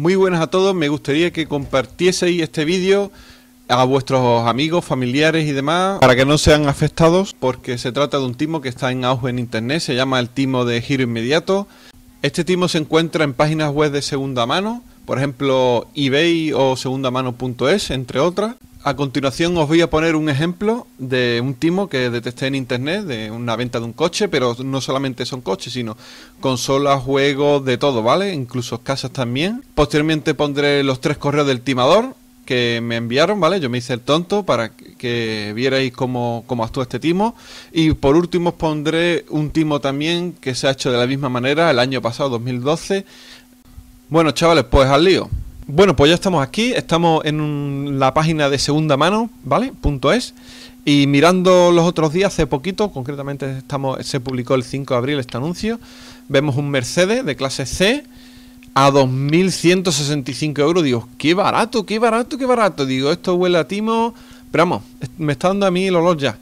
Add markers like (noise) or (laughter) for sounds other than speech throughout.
Muy buenas a todos, me gustaría que compartieseis este vídeo a vuestros amigos, familiares y demás para que no sean afectados porque se trata de un timo que está en auge en internet, se llama el timo de giro inmediato. Este timo se encuentra en páginas web de segunda mano, por ejemplo eBay o segundamano.es, entre otras. A continuación os voy a poner un ejemplo de un timo que detecté en internet, de una venta de un coche, pero no solamente son coches, sino consolas, juegos, de todo, ¿vale? Incluso casas también. Posteriormente pondré los tres correos del timador que me enviaron, ¿vale? Yo me hice el tonto para que vierais cómo, cómo actúa este timo. Y por último os pondré un timo también que se ha hecho de la misma manera el año pasado, 2012. Bueno, chavales, pues al lío. Bueno, pues ya estamos aquí, estamos en la página de segunda mano, ¿vale? es. Y mirando los otros días, hace poquito, concretamente estamos, se publicó el 5 de abril este anuncio, vemos un Mercedes de clase C a 2.165 euros. Digo, qué barato, qué barato, qué barato. Digo, esto huele a timo, pero vamos, me está dando a mí el olor ya.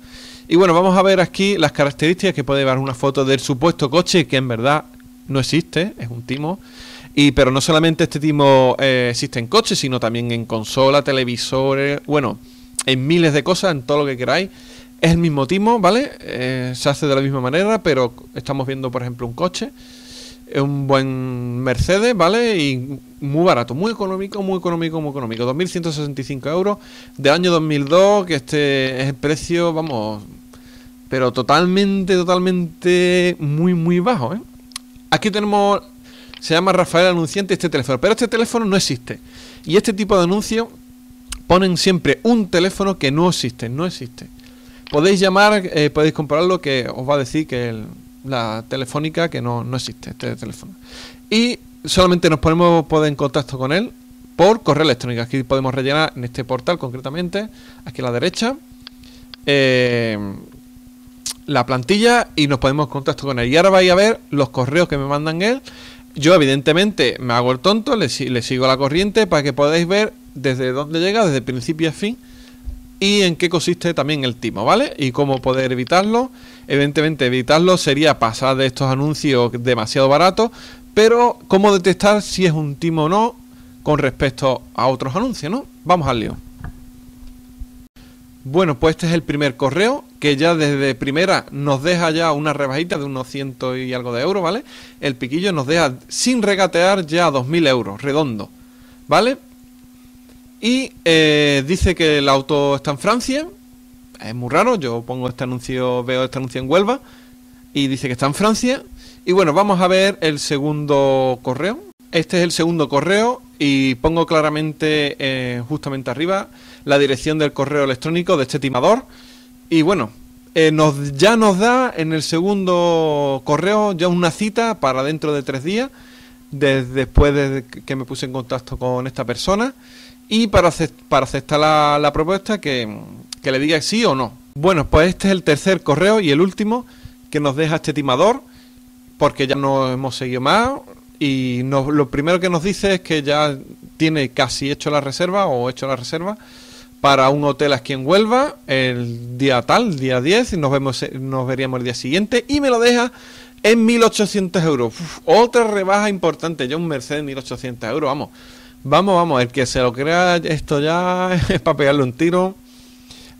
Y bueno, vamos a ver aquí las características que puede llevar una foto del supuesto coche, que en verdad no existe, es un timo. Y, pero no solamente este timo eh, existe en coches, sino también en consola, televisores, bueno, en miles de cosas, en todo lo que queráis. Es el mismo timo, ¿vale? Eh, se hace de la misma manera, pero estamos viendo, por ejemplo, un coche, es un buen Mercedes, ¿vale? Y muy barato, muy económico, muy económico, muy económico. 2.165 euros De año 2002, que este es el precio, vamos, pero totalmente, totalmente muy, muy bajo, ¿eh? Aquí tenemos se llama Rafael Anunciante este teléfono, pero este teléfono no existe. Y este tipo de anuncios ponen siempre un teléfono que no existe, no existe. Podéis llamar, eh, podéis podéis lo que os va a decir que la telefónica que no, no existe, este teléfono. Y solamente nos podemos poner en contacto con él por correo electrónico. Aquí podemos rellenar en este portal concretamente, aquí a la derecha, eh, la plantilla y nos ponemos en contacto con él. Y ahora vais a ver los correos que me mandan él yo, evidentemente, me hago el tonto, le, sigo la corriente para que podáis ver desde dónde llega, desde principio a fin, y en qué consiste también el timo, ¿vale? Y cómo poder evitarlo. Evidentemente, evitarlo sería pasar de estos anuncios demasiado baratos, pero cómo detectar si es un timo o no con respecto a otros anuncios, ¿no? Vamos al lío. Bueno, pues este es el primer correo que ya desde primera nos deja ya una rebajita de unos ciento y algo de euros, ¿vale? El piquillo nos deja sin regatear ya 2.000 euros, redondo, ¿vale? Y eh, dice que el auto está en Francia, es muy raro, yo pongo este anuncio, veo este anuncio en Huelva, y dice que está en Francia. Y bueno, vamos a ver el segundo correo. Este es el segundo correo y pongo claramente eh, justamente arriba la dirección del correo electrónico de este timador. Y bueno, eh, nos, ya nos da en el segundo correo ya una cita para dentro de tres días, después de que me puse en contacto con esta persona, y para, para aceptar la, propuesta que, que, le diga sí o no. Bueno, pues este es el tercer correo y el último que nos deja este timador, porque ya no hemos seguido más. Y lo primero que nos dice es que ya tiene casi hecho la reserva o hecho la reserva para un hotel aquí en Huelva el día tal, día 10, nos, vemos, eh, nos veríamos el día siguiente, y me lo deja en 1800 euros. otra rebaja importante, yo un Mercedes 1800 euros, vamos. Vamos, vamos, el que se lo crea esto ya (laughs) es para pegarle un tiro.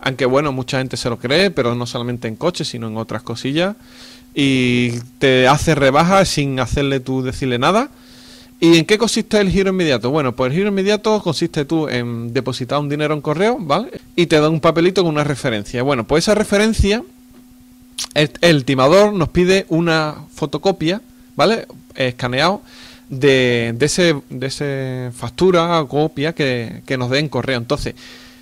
Aunque bueno, mucha gente se lo cree, pero no solamente en coches, sino en otras cosillas. Y te hace rebaja sin hacerle tú decirle nada. ¿Y en qué consiste el giro inmediato? Bueno, pues el giro inmediato consiste tú en depositar un dinero en correo, ¿vale? Y te da un papelito con una referencia. Bueno, pues esa referencia, el, timador nos pide una fotocopia, ¿vale? Escaneado de, esa ese, ese factura o copia que, nos dé en correo. Entonces,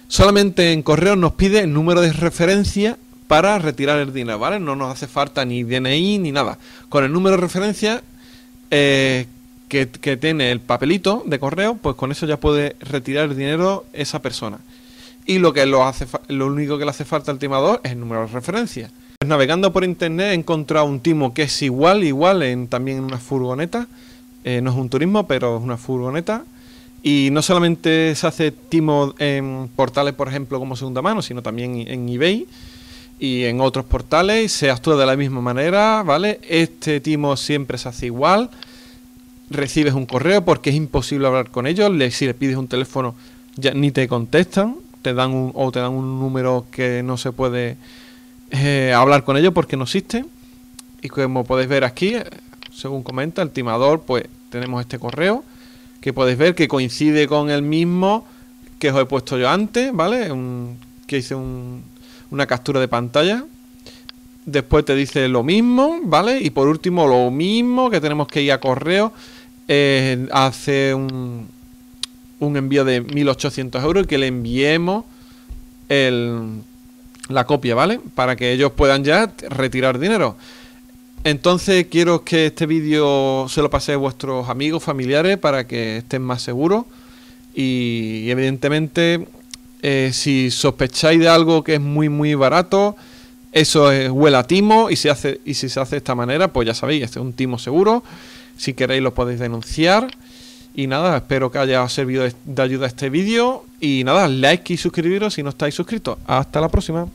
solamente en correo nos pide el número de referencia para retirar el dinero, ¿vale? No nos hace falta ni DNI ni nada. Con el número de referencia... Eh, que, tiene el papelito de correo, pues con eso ya puede retirar el dinero esa persona. Y lo que lo hace lo único que le hace falta al timador es el número de referencia. Pues navegando por internet he encontrado un timo que es igual, igual en también en una furgoneta. Eh, no es un turismo, pero es una furgoneta. Y no solamente se hace timo en portales, por ejemplo, como segunda mano, sino también en eBay y en otros portales. Se actúa de la misma manera, ¿vale? Este timo siempre se hace igual recibes un correo porque es imposible hablar con ellos, le, si le pides un teléfono ya ni te contestan, te dan un, o te dan un número que no se puede eh, hablar con ellos porque no existe. Y como podéis ver aquí, eh, según comenta el timador, pues tenemos este correo que podéis ver que coincide con el mismo que os he puesto yo antes, ¿vale? que hice una captura de pantalla. Después te dice lo mismo, ¿vale? Y por último, lo mismo, que tenemos que ir a correo. Eh, hace un, un envío de 1800 euros y que le enviemos la copia, ¿vale? Para que ellos puedan ya retirar dinero. Entonces quiero que este vídeo se lo pase a vuestros amigos, familiares, para que estén más seguros. Y, evidentemente, eh, si sospecháis de algo que es muy, muy barato, eso es huele a timo. Y, se hace, y si se hace de esta manera, pues ya sabéis, este es un timo seguro. Si queréis lo podéis denunciar. Y nada, espero que haya servido de ayuda este vídeo. Y nada, like y suscribiros si no estáis suscritos. Hasta la próxima.